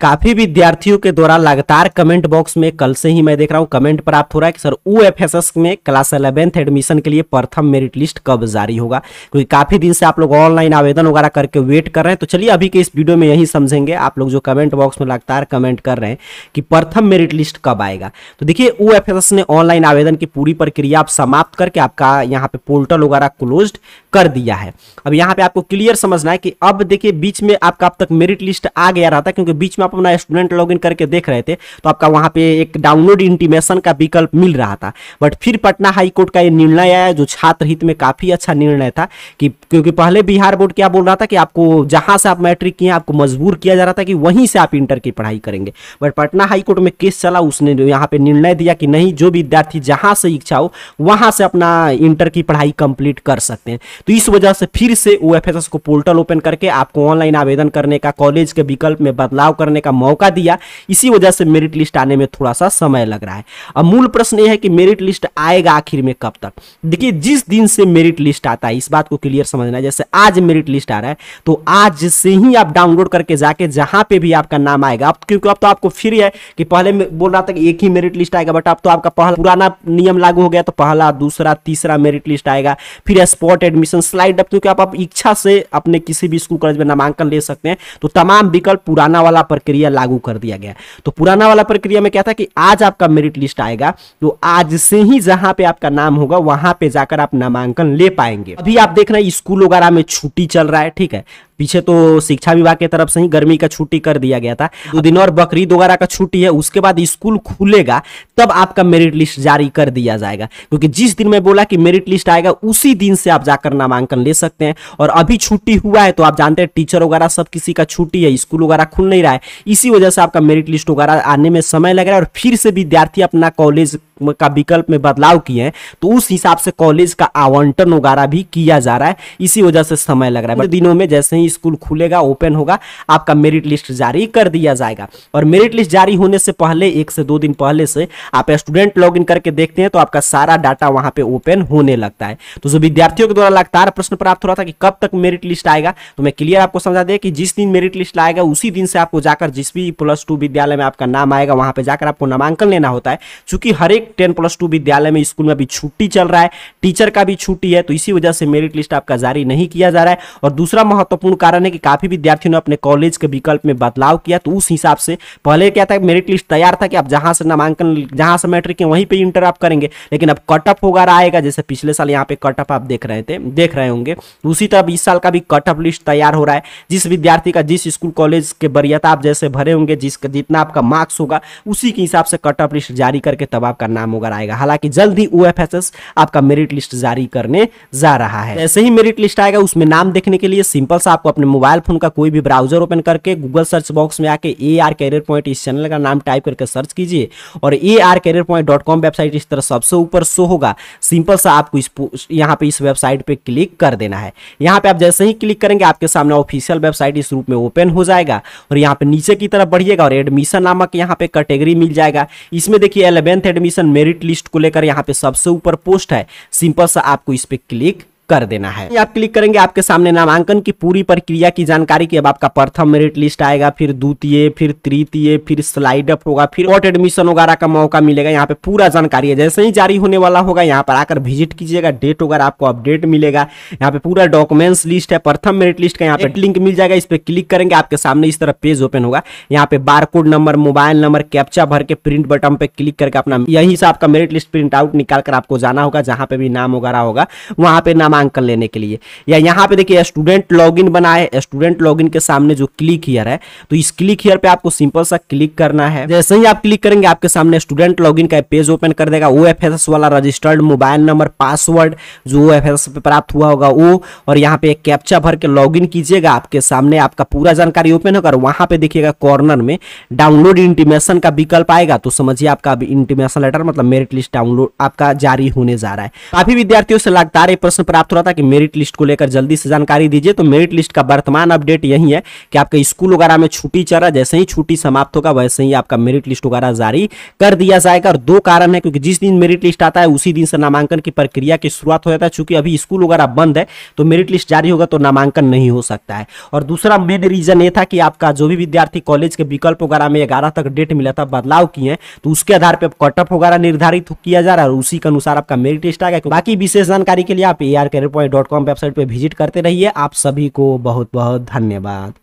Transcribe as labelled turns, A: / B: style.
A: काफी विद्यार्थियों के द्वारा लगातार कमेंट बॉक्स में कल से ही मैं देख रहा हूँ कमेंट प्राप्त हो रहा है कि sir O F S S में क्लास अलेवेंथ एडमिशन के लिए प्रथम मेरिट लिस्ट कब जारी होगा क्योंकि काफी दिन से आप लोग ऑनलाइन आवेदन वगैरह करके वेट कर रहे हैं तो चलिए अभी के इस वीडियो में यही समझेंगे आप लोग जो कमेंट बॉक्स में लगातार कमेंट कर रहे हैं कि प्रथम मेरिट लिस्ट कब आएगा तो देखिये ओ एफ एस एस ने ऑनलाइन आवेदन की पूरी प्रक्रिया आप समाप्त करके आपका यहाँ पे पोर्टल वगैरह क्लोज कर दिया है अब यहाँ पे आपको क्लियर समझना है कि अब देखिए बीच में आपका अब तक मेरिट लिस्ट आ गया रहा क्योंकि बीच में आप अपना स्टूडेंट इन करके देख रहे थे तो आपका वहाँ पे एक डाउनलोड इंटीमेशन का विकल्प मिल रहा था बट फिर पटना हाईकोर्ट का ये निर्णय आया जो छात्र हित में काफ़ी अच्छा निर्णय था कि क्योंकि पहले बिहार बोर्ड क्या बोल रहा था कि आपको जहाँ से आप मैट्रिक किए आपको मजबूर किया जा रहा था कि वहीं से आप इंटर की पढ़ाई करेंगे बट पटना हाईकोर्ट में केस चला उसने यहाँ पे निर्णय दिया कि नहीं जो विद्यार्थी जहाँ से इच्छा हो वहाँ से अपना इंटर की पढ़ाई कंप्लीट कर सकते हैं तो इस वजह से फिर से ओ को पोर्टल ओपन करके आपको ऑनलाइन आवेदन करने का कॉलेज के विकल्प में बदलाव करने करने का मौका दिया इसी वजह से मेरिट लिस्ट आने में थोड़ा सा समय लग रहा है अब मूल प्रश्न यह है कि मेरिट लिस्ट आएगा आखिर में कब तक देखिए जिस दिन से मेरिट लिस्ट आता है इस बात को क्लियर समझना है जैसे आज मेरिट लिस्ट आ रहा है तो आज से ही आप डाउनलोड करके जाके जहां पे भी आपका नाम आएगा अब क्योंकि अब तो आपको फिर है कि पहले बोल रहा था कि एक ही मेरिट लिस्ट आएगा बट अब तो आपका पहला पुराना नियम लागू हो गया तो पहला दूसरा तीसरा मेरिट लिस्ट आएगा फिर स्पॉट एडमिशन स्लाइड अप क्योंकि आप इच्छा से अपने किसी भी स्कूल कॉलेज में नामांकन ले सकते हैं तो तमाम विकल्प पुराना वाला पर प्रक्रिया लागू कर दिया गया तो पुराना वाला प्रक्रिया में क्या था कि आज आपका मेरिट लिस्ट आएगा तो आज से ही जहां पे आपका नाम होगा वहां पे जाकर आप नामांकन ले पाएंगे अभी आप देख रहे हैं स्कूल वगैरह में छुट्टी चल रहा है ठीक है पीछे तो शिक्षा विभाग की तरफ से ही गर्मी का छुट्टी कर दिया गया था दो दिन और बकरीद वगैरह का छुट्टी है उसके बाद स्कूल खुलेगा तब आपका मेरिट लिस्ट जारी कर दिया जाएगा क्योंकि जिस दिन मैं बोला कि मेरिट लिस्ट आएगा उसी दिन से आप जाकर नामांकन ले सकते हैं और अभी छुट्टी हुआ है तो आप जानते हैं टीचर वगैरह सब किसी का छुट्टी है स्कूल वगैरह खुल नहीं रहा है इसी वजह से आपका मेरिट लिस्ट वगैरह आने में समय लग रहा है और फिर से विद्यार्थी अपना कॉलेज का विकल्प में बदलाव किए हैं तो उस हिसाब से कॉलेज का आवंटन वगैरह भी किया जा रहा है इसी वजह से समय लग रहा है दिनों में जैसे ही स्कूल खुलेगा ओपन होगा आपका मेरिट लिस्ट जारी कर दिया जाएगा और मेरिट लिस्ट जारी होने से पहले एक से दो दिन पहले से आप स्टूडेंट लॉग करके देखते हैं तो आपका सारा डाटा वहां पर ओपन होने लगता है तो जो विद्यार्थियों के द्वारा लगातार प्रश्न प्राप्त हो रहा था कि कब तक मेरिट लिस्ट आएगा तो मैं क्लियर आपको समझा दिया कि जिस दिन मेरिट लिस्ट आएगा उसी दिन से आपको जाकर जिस भी प्लस टू विद्यालय में आपका नाम आएगा वहां पर जाकर आपको नामांकन लेना होता है चूंकि हर एक टेन प्लस टू विद्यालय में स्कूल में अभी छुट्टी चल रहा है टीचर का भी छुट्टी है तो इसी वजह से मेरिट लिस्ट आपका जारी नहीं किया जा रहा है और दूसरा महत्वपूर्ण कारण है कि काफी विद्यार्थियों ने अपने कॉलेज के विकल्प में बदलाव किया तो उस हिसाब से पहले क्या था मेरिट लिस्ट तैयार था कि आप जहां से नामांकन जहां से मैट्रिक है वहीं पर इंटर आप करेंगे लेकिन अब कटअप वगैरह आएगा जैसे पिछले साल यहाँ पे कटअप आप देख रहे थे देख रहे होंगे उसी तरह इस साल का भी कटअप लिस्ट तैयार हो रहा है जिस विद्यार्थी का जिस स्कूल कॉलेज के वरीयता आप जैसे भरे होंगे जिसका जितना आपका मार्क्स होगा उसी के हिसाब से कटअप लिस्ट जारी करके तब आपका नाम होकर आएगा हालांकि जल्द ही ओ आपका मेरिट लिस्ट जारी करने जा रहा है ऐसे ही मेरिट लिस्ट आएगा उसमें नाम देखने के लिए सिंपल सा आपको अपने मोबाइल फोन का कोई भी ब्राउजर ओपन करके गूगल सर्च बॉक्स में आके ए आर कैरियर पॉइंट इस चैनल का नाम टाइप करके सर्च कीजिए और A R career point dot com website इस तरह सबसे ऊपर शो होगा सिंपल सा आपको इस यहाँ पे इस वेबसाइट पे क्लिक कर देना है यहाँ पे आप जैसे ही क्लिक करेंगे आपके सामने ऑफिशियल वेबसाइट इस रूप में ओपन हो जाएगा और यहाँ पे नीचे की तरफ बढ़िएगा और एडमिशन नामक यहाँ पे कैटेगरी मिल जाएगा इसमें देखिए एलेवेंथ एडमिशन मेरिट लिस्ट को लेकर यहाँ पे सबसे ऊपर पोस्ट है सिंपल सा आपको इस पर क्लिक कर देना है आप क्लिक करेंगे आपके सामने नामांकन की पूरी प्रक्रिया की जानकारी की अब आपका प्रथम मेरिट लिस्ट आएगा फिर द्वितीय फिर तृतीय फिर स्लाइड अप होगा फिर ऑट एडमिशन वगैरह का मौका मिलेगा यहाँ पे पूरा जानकारी है जैसे ही जारी होने वाला होगा यहाँ पर आकर विजिट कीजिएगा डेट वगैरह आपको अपडेट मिलेगा यहाँ पे पूरा डॉक्यूमेंट्स लिस्ट है प्रथम मेरिट लिस्ट का यहाँ पे लिंक मिल जाएगा इस पर क्लिक करेंगे आपके सामने इस तरह पेज ओपन होगा यहाँ पे बार नंबर मोबाइल नंबर कैप्चा भर के प्रिंट बटन पे क्लिक करके अपना यहीं से आपका मेरिट लिस्ट प्रिंट आउट निकाल कर आपको जाना होगा जहाँ पे भी नाम वगैरह होगा वहां पर नाम मांग कर लेने के लिए या यहाँ पे देखिए स्टूडेंट लॉगिन बना है स्टूडेंट लॉगिन के सामने जो क्लिक हियर है तो इस क्लिक हियर पे आपको सिंपल सा क्लिक करना है जैसे ही आप क्लिक करेंगे आपके सामने स्टूडेंट लॉगिन का पेज ओपन कर देगा ओ वाला रजिस्टर्ड मोबाइल नंबर पासवर्ड जो ओ एफ प्राप्त हुआ होगा वो और यहाँ पे कैप्चा भर के लॉग कीजिएगा आपके सामने आपका पूरा जानकारी ओपन होगा और वहाँ पे देखिएगा कॉर्नर में डाउनलोड इंटीमेशन का विकल्प आएगा तो समझिए आपका अभी इंटीमेशन लेटर मतलब मेरिट लिस्ट डाउनलोड आपका जारी होने जा रहा है काफी विद्यार्थियों से लगातार ये प्रश्न प्राप्त प्राप्त हो रहा था कि मेरिट लिस्ट को लेकर जल्दी से जानकारी दीजिए तो मेरिट लिस्ट का वर्तमान अपडेट यही है कि आपके स्कूल वगैरह में छुट्टी चल रहा जैसे ही छुट्टी समाप्त होगा वैसे ही आपका मेरिट लिस्ट वगैरह जारी कर दिया जाएगा और दो कारण है क्योंकि जिस दिन मेरिट लिस्ट आता है उसी दिन से नामांकन की प्रक्रिया की शुरुआत हो जाता है चूंकि अभी स्कूल वगैरह बंद है तो मेरिट लिस्ट जारी होगा तो नामांकन नहीं हो सकता है और दूसरा मेन रीजन ये था कि आपका जो भी विद्यार्थी कॉलेज के विकल्प वगैरह में ग्यारह तक डेट मिला था बदलाव किए हैं तो उसके आधार पर कटअप वगैरह निर्धारित किया जा रहा है उसी के अनुसार आपका मेरिट लिस्ट आ गया बाकी विशेष जानकारी के लिए आप A career point dot com website पर विजिट करते रहिए आप सभी को बहुत बहुत धन्यवाद